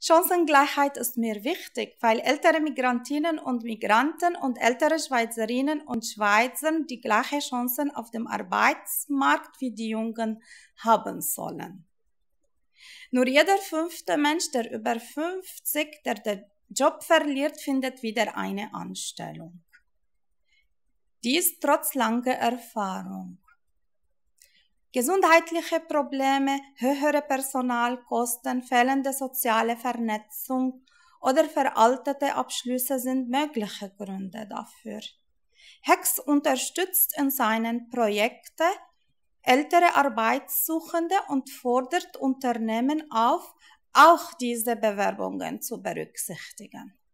Chancengleichheit ist mir wichtig, weil ältere Migrantinnen und Migranten und ältere Schweizerinnen und Schweizer die gleichen Chancen auf dem Arbeitsmarkt wie die Jungen haben sollen. Nur jeder fünfte Mensch, der über 50, der den Job verliert, findet wieder eine Anstellung. Dies trotz langer Erfahrung gesundheitliche Probleme, höhere Personalkosten, fehlende soziale Vernetzung oder veraltete Abschlüsse sind mögliche Gründe dafür. Hex unterstützt in seinen Projekten ältere Arbeitssuchende und fordert Unternehmen auf, auch diese Bewerbungen zu berücksichtigen.